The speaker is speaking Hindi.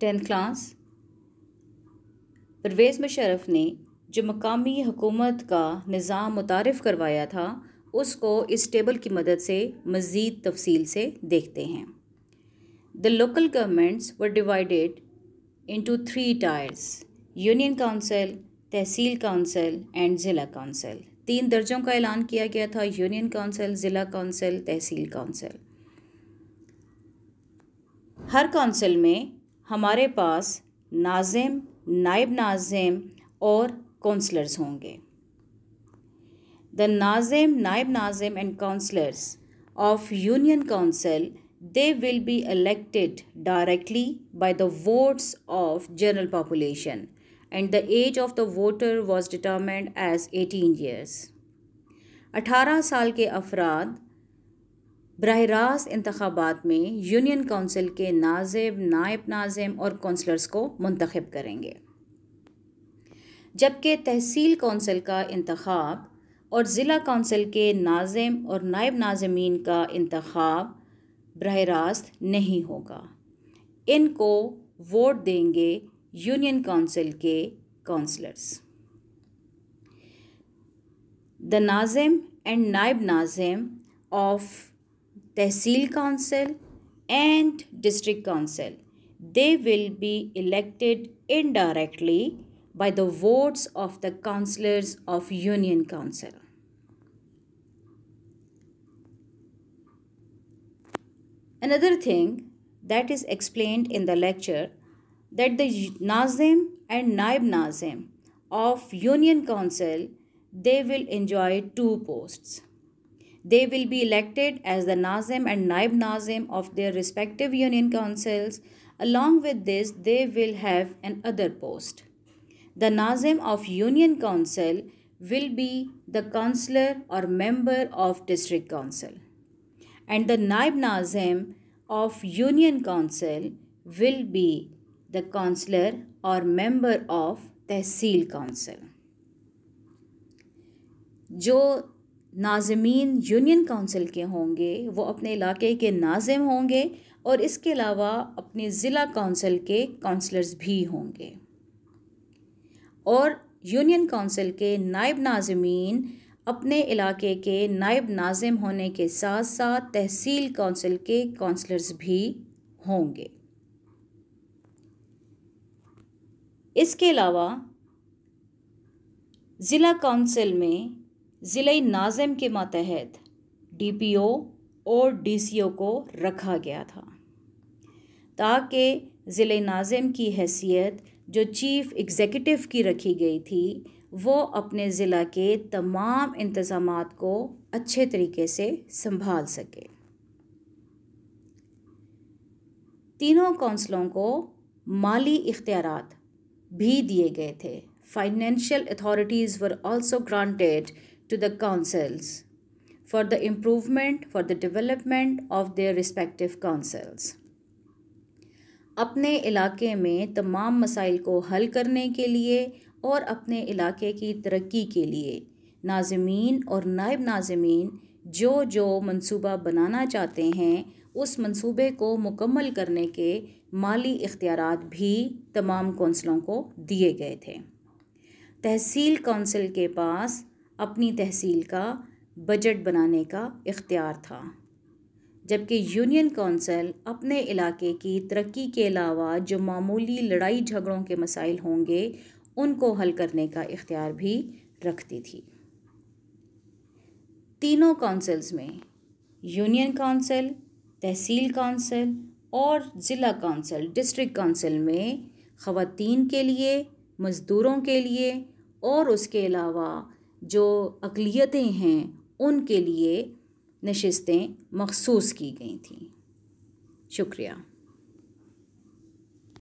टेंथ क्लास परवेज़ मुशरफ ने जो मकामी हुकूमत का निज़ाम मुतारफ़ करवाया था उसको इस टेबल की मदद से मज़ीद तफसील से देखते हैं the local governments were divided into three tiers union council tehsil council and zila council तीन दर्जों का ऐलान किया गया था union council zila council tehsil council हर काउंसिल में हमारे पास नाजिम नायब नाजिम और काउंसलर्स होंगे the nazim naib nazim and councillors of union council they will be elected directly by the votes of general population and the age of the voter was determined as 18 years 18 साल के अफराद बरह रास्त इंतबात में यूनियन कौंसिल के नाजिब नायब नाजिम और कौंसलर्स को मंतखब करेंगे जबकि तहसील कौंसिल का इंतब और ज़िला कौंसिल के नाजिम और नायब नाजमीन का इंतब बरह रास्त नहीं होगा इनको वोट देंगे यूनियन काउंसिल के कौंसलर्स the nazim and naib nazim of tehsil council and district council they will be elected indirectly by the votes of the councillors of union council another thing that is explained in the lecture that the nazim and naib nazim of union council they will enjoy two posts they will be elected as the Nazim and Naib Nazim of their respective union councils. Along with this, they will have another post. The Nazim of Union Council will be the councillor or member of district council. And the Naib Nazim of Union Council will be the councillor or member of Tehsil Council. जो नाजमीन यूनियन काउंसिल के होंगे वो अपने इलाके के नाजिम होंगे और इसके अलावा अपने ज़िला काउंसिल के काउंसलर्स भी होंगे और यूनियन काउंसिल के नायब नाजमीन अपने इलाके के नायब नाजिम होने के साथ साथ तहसील काउंसिल के काउंसलर्स भी होंगे इसके अलावा ज़िला काउंसिल में ज़िले नाजिम के मातहत डीपीओ और डीसीओ को रखा गया था ताकि ज़िले नाजिम की हैसियत जो चीफ़ एग्ज़िक्यूटिव की रखी गई थी वो अपने ज़िला के तमाम इंतज़ाम को अच्छे तरीके से संभाल सके तीनों कौंसलों को माली इख्तियार भी दिए गए थे financial authorities were also granted to the councils for the improvement, for the development of their respective councils. अपने इलाके में तमाम मसाइल को हल करने के लिए और अपने इलाके की तरक्की के लिए नाजमीन और नायब नाजमीन जो जो मंसूबा बनाना चाहते हैं उस मंसूबे को मुकम्मल करने के माली इख्तियार भी तमाम कौंसलों को दिए गए थे तहसील कौंसिल के पास अपनी तहसील का बजट बनाने का इख्तियार था जबकि यूनियन कौंसल अपने इलाके की तरक्की के अलावा जो मामूली लड़ाई झगड़ों के मसाइल होंगे उनको हल करने का इख्तियार भी रखती थी तीनों कौंसल्स में यूनियन कौंसिल तहसील कौंसल और ज़िला कौंसल डिस्ट्रिक्ट कौंसिल में ख़वातीन के लिए मज़दूरों के लिए और उसके अलावा जो अकलीतें हैं उनके लिए नशस्तें मखसूस की गई थी शुक्रिया